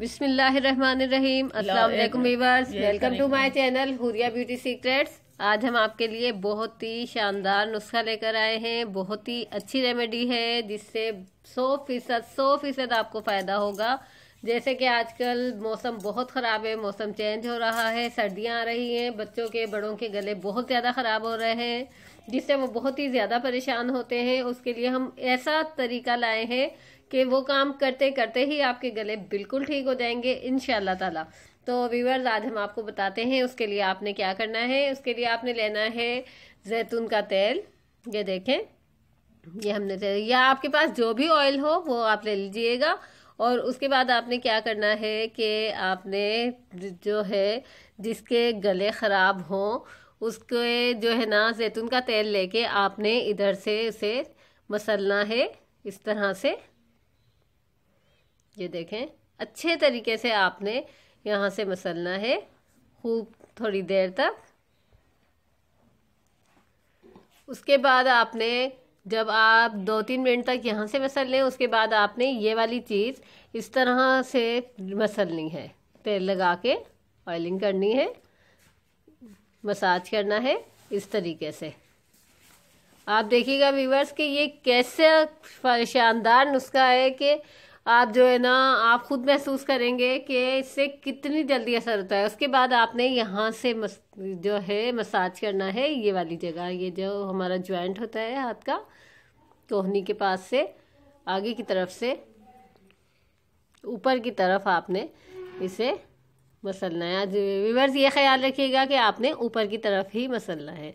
बिस्मिल्लाहिर्रहमानिर्रहीम अस्सलाम वालेकुम welcome to my channel Huriya beauty secrets आज हम आपके लिए बहुत ही शानदार नुस्खा लेकर आए हैं बहुत ही अच्छी रेमेडी है जिससे 100 फीसद सौ फीसद आपको फ़ायदा होगा जैसे कि आजकल मौसम बहुत ख़राब है मौसम चेंज हो रहा है सर्दियाँ आ रही हैं बच्चों के बड़ों के गले बहुत ज़्यादा ख़राब हो रहे हैं जिससे वो बहुत ही ज़्यादा परेशान होते हैं उसके लिए हम ऐसा तरीका लाए हैं कि वो काम करते करते ही आपके गले बिल्कुल ठीक हो जाएंगे इन ताला तो वीवर्स आज हम आपको बताते हैं उसके लिए आपने क्या करना है उसके लिए आपने लेना है जैतून का तेल ये देखें ये हमने तेल या आपके पास जो भी ऑयल हो वो आप ले लीजिएगा और उसके बाद आपने क्या करना है कि आपने जो है जिसके गले ख़राब हों उसके जो है ना जैतून का तेल लेके आपने इधर से उसे मसलना है इस तरह से ये देखें अच्छे तरीके से आपने यहाँ से मसलना है खूब थोड़ी देर तक उसके बाद आपने जब आप दो तीन मिनट तक यहाँ से मसल लें उसके बाद आपने ये वाली चीज़ इस तरह से मसलनी है तेल लगा के ऑयलिंग करनी है मसाज करना है इस तरीके से आप देखिएगा व्यूवर्स कि ये कैसे शानदार नुस्खा है कि आप जो है ना आप खुद महसूस करेंगे कि इससे कितनी जल्दी असर होता है उसके बाद आपने यहाँ से मस, जो है मसाज करना है ये वाली जगह ये जो हमारा ज्वाइंट होता है हाथ का कोहनी के पास से आगे की तरफ से ऊपर की तरफ आपने इसे मसलना है आज व्यूवर्स ये ख्याल रखिएगा कि आपने ऊपर की तरफ ही मसलना है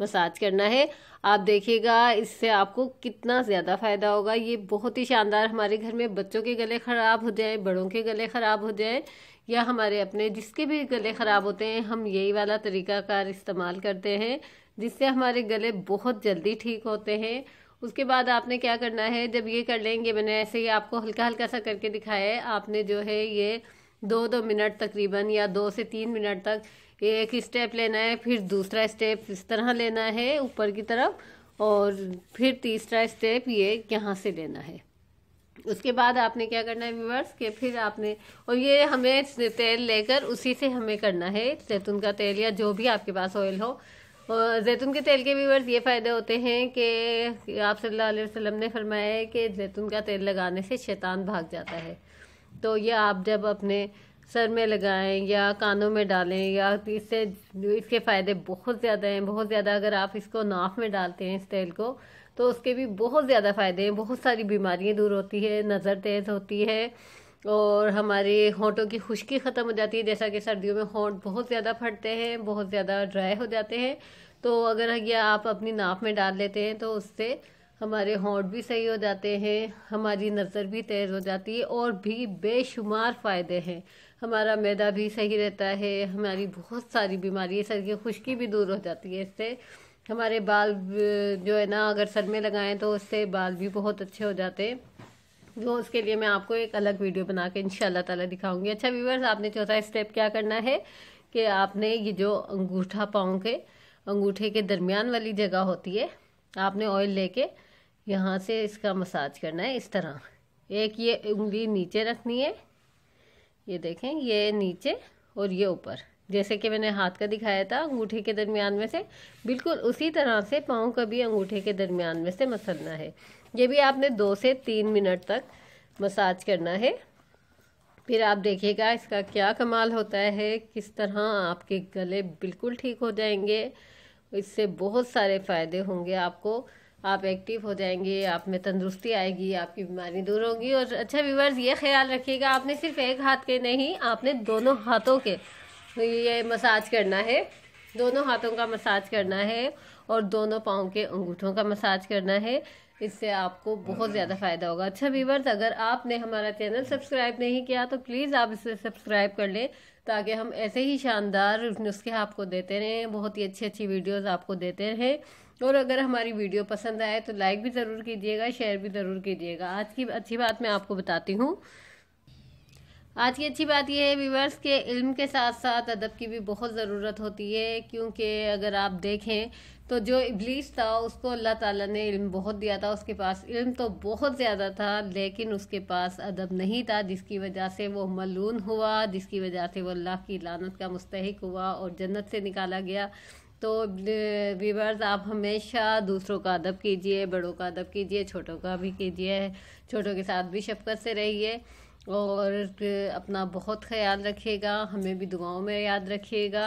मसाज करना है आप देखिएगा इससे आपको कितना ज़्यादा फ़ायदा होगा ये बहुत ही शानदार हमारे घर में बच्चों के गले ख़राब हो जाएँ बड़ों के गले ख़राब हो जाएँ या हमारे अपने जिसके भी गले ख़राब होते हैं हम यही वाला तरीकाकार इस्तेमाल करते हैं जिससे हमारे गले बहुत जल्दी ठीक होते हैं उसके बाद आपने क्या करना है जब ये कर लेंगे मैंने ऐसे ही आपको हल्का हल्का सा करके दिखाया है आपने जो है ये दो दो मिनट तकरीबन या दो से तीन मिनट तक एक स्टेप लेना है फिर दूसरा स्टेप इस तरह लेना है ऊपर की तरफ और फिर तीसरा स्टेप ये यहाँ से लेना है उसके बाद आपने क्या करना है व्यूवर्स के फिर आपने और ये हमें तेल लेकर उसी से हमें करना है जैतून का तेल या जो भी आपके पास ऑयल हो जैतून के तेल के व्यूवर्स ये फ़ायदे होते हैं कि आप सल्लल्लाहु अलैहि वसल्लम ने फरमाया है कि जैतून का तेल लगाने से शैतान भाग जाता है तो ये आप जब अपने सर में लगाएं या कानों में डालें या इससे इसके फ़ायदे बहुत ज़्यादा हैं बहुत ज़्यादा अगर आप इसको नाफ में डालते हैं इस तेल को तो उसके भी बहुत ज़्यादा फ़ायदे हैं बहुत सारी बीमारियां दूर होती है नज़र तेज़ होती है और हमारे होंठों की खुश्की ख़त्म हो जाती है जैसा कि सर्दियों में होंठ बहुत ज़्यादा फटते हैं बहुत ज़्यादा ड्राई हो जाते हैं तो अगर यह आप अपनी नाप में डाल लेते हैं तो उससे हमारे होंठ भी सही हो जाते हैं हमारी नज़र भी तेज़ हो जाती है और भी बेशुमार फ़ायदे हैं हमारा मैदा भी सही रहता है हमारी बहुत सारी बीमारी सर की खुश्की भी दूर हो जाती है इससे हमारे बाल जो है ना अगर सर में लगाएं तो उससे बाल भी बहुत अच्छे हो जाते हैं जो तो उसके लिए मैं आपको एक अलग वीडियो बना के इन ताला दिखाऊंगी अच्छा व्यूवर्स आपने चौथा स्टेप क्या करना है कि आपने ये जो अंगूठा पाँव के अंगूठे के दरमियान वाली जगह होती है आपने ऑयल लेके यहाँ से इसका मसाज करना है इस तरह एक ये उंगली नीचे रखनी है ये देखें ये नीचे और ये ऊपर जैसे कि मैंने हाथ का दिखाया था अंगूठे के दरमियान में से बिल्कुल उसी तरह से पाँव का भी अंगूठे के दरमियान में से मसलना है ये भी आपने दो से तीन मिनट तक मसाज करना है फिर आप देखिएगा इसका क्या कमाल होता है किस तरह आपके गले बिल्कुल ठीक हो जाएंगे इससे बहुत सारे फ़ायदे होंगे आपको आप एक्टिव हो जाएंगे आप में तंदुरुस्ती आएगी आपकी बीमारी दूर होगी और अच्छा व्यूवर्स ये ख्याल रखिएगा आपने सिर्फ एक हाथ के नहीं आपने दोनों हाथों के तो ये मसाज करना है दोनों हाथों का मसाज करना है और दोनों पाँव के अंगूठों का मसाज करना है इससे आपको बहुत ज़्यादा फ़ायदा होगा अच्छा व्यूवर्स अगर आपने हमारा चैनल सब्सक्राइब नहीं किया तो प्लीज़ आप इसे सब्सक्राइब कर लें ताकि हम ऐसे ही शानदार नुस्खे आपको देते रहें बहुत ही अच्छी अच्छी वीडियोज़ आपको देते रहें और अगर हमारी वीडियो पसंद आए तो लाइक भी ज़रूर कीजिएगा शेयर भी ज़रूर कीजिएगा आज की अच्छी बात मैं आपको बताती हूँ आज की अच्छी बात यह है व्यूवर्स के इल्म के साथ साथ अदब की भी बहुत ज़रूरत होती है क्योंकि अगर आप देखें तो जो इब्लीस था उसको अल्लाह ताला ने इल्म बहुत दिया था उसके पास इल्म तो बहुत ज़्यादा था लेकिन उसके पास अदब नहीं था जिसकी वजह से वो मलून हुआ जिसकी वजह से वो अल्लाह की लानत का मुस्तक हुआ और जन्नत से निकाला गया तो वीवर्स आप हमेशा दूसरों का अदब कीजिए बड़ों का अदब कीजिए छोटों का भी कीजिए छोटों के साथ भी शफकत से रहिए और अपना बहुत ख्याल रखिएगा हमें भी दुआओं में याद रखिएगा